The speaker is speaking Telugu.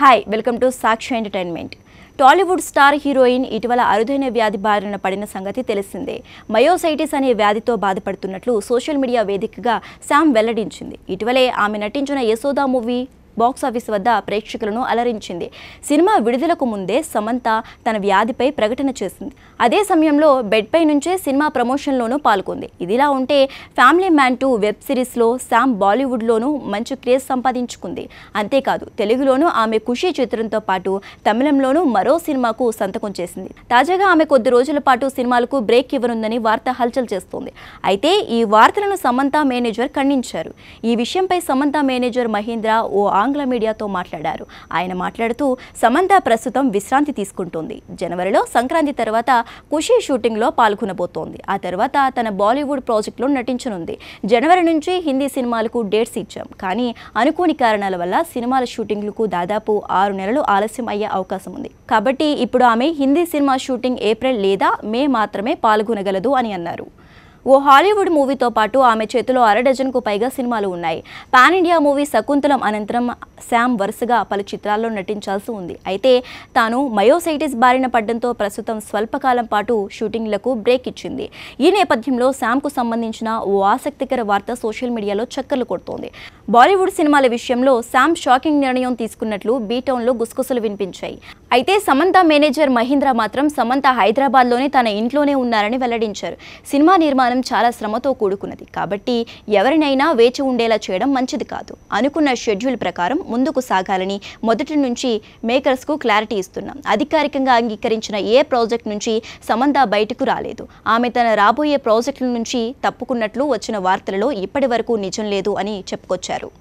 hi welcome to Sakshi entertainment Tollywood star heroine ఇటీవల అరుదైన వ్యాధి బారిన పడిన సంగతి తెలిసిందే మయోసైటిస్ అనే వ్యాధితో బాధపడుతున్నట్లు సోషల్ మీడియా వేదికగా శామ్ వెల్లడించింది ఇటీవలే ఆమె నటించిన యశోదా మూవీ బాక్సాఫీస్ వద్ద ప్రేక్షకులను అలరించింది సినిమా విడుదలకు ముందే సమంత తన వ్యాధిపై ప్రకటన చేసింది అదే సమయంలో బెడ్పై నుంచే సినిమా ప్రమోషన్లోనూ పాల్గొంది ఇదిలా ఉంటే ఫ్యామిలీ మ్యాన్ టూ వెబ్ సిరీస్లో శామ్ బాలీవుడ్లోనూ మంచి క్రేజ్ సంపాదించుకుంది అంతేకాదు తెలుగులోనూ ఆమె ఖుషీ చిత్రంతో పాటు తమిళంలోనూ మరో సినిమాకు సంతకం చేసింది తాజాగా ఆమె కొద్ది రోజుల పాటు సినిమాలకు బ్రేక్ ఇవ్వనుందని వార్త హల్చల్ చేస్తోంది అయితే ఈ వార్తలను సమంత మేనేజర్ ఖండించారు ఈ విషయంపై సమంత మేనేజర్ మహేంద్ర ఓ ఆంగ్ల మీడియాతో మాట్లాడారు ఆయన మాట్లాడుతూ సమంత ప్రస్తుతం విశ్రాంతి తీసుకుంటోంది జనవరిలో సంక్రాంతి తర్వాత ఖుషీ షూటింగ్లో పాల్గొనబోతోంది ఆ తర్వాత తన బాలీవుడ్ ప్రాజెక్టులో నటించనుంది జనవరి నుంచి హిందీ సినిమాలకు డేట్స్ ఇచ్చాం కానీ అనుకోని కారణాల వల్ల సినిమాల షూటింగ్లకు దాదాపు ఆరు నెలలు ఆలస్యం అయ్యే అవకాశం ఉంది కాబట్టి ఇప్పుడు ఆమె హిందీ సినిమా షూటింగ్ ఏప్రిల్ లేదా మే మాత్రమే పాల్గొనగలదు అని అన్నారు ఓ హాలీవుడ్ మూవీతో పాటు ఆమె చేతిలో అరడజన్కు పైగా సినిమాలు ఉన్నాయి పాన్ ఇండియా మూవీ శకుంతలం అనంతరం శామ్ వరుసగా పలు చిత్రాల్లో నటించాల్సి ఉంది అయితే తాను మయోసైటిస్ బారిన పడ్డంతో ప్రస్తుతం స్వల్పకాలం పాటు షూటింగ్లకు బ్రేక్ ఇచ్చింది ఈ నేపథ్యంలో శామ్కు సంబంధించిన ఓ ఆసక్తికర వార్త సోషల్ మీడియాలో చక్కర్లు కొడుతోంది బాలీవుడ్ సినిమాల విషయంలో శామ్ షాకింగ్ నిర్ణయం తీసుకున్నట్లు బీటౌన్లో గుసగుసలు వినిపించాయి అయితే సమంత మేనేజర్ మహీంద్ర మాత్రం సమంత హైదరాబాద్లోనే తన ఇంట్లోనే ఉన్నారని వెల్లడించారు సినిమా నిర్మాణం చాలా శ్రమతో కూడుకున్నది కాబట్టి ఎవరినైనా వేచి ఉండేలా చేయడం మంచిది కాదు అనుకున్న షెడ్యూల్ ప్రకారం ముందుకు సాగాలని మొదటి నుంచి మేకర్స్కు క్లారిటీ ఇస్తున్నాం అధికారికంగా అంగీకరించిన ఏ ప్రాజెక్ట్ నుంచి సమంత బయటకు రాలేదు ఆమె తన రాబోయే ప్రాజెక్టుల నుంచి తప్పుకున్నట్లు వచ్చిన వార్తలలో ఇప్పటి నిజం లేదు అని చెప్పుకొచ్చారు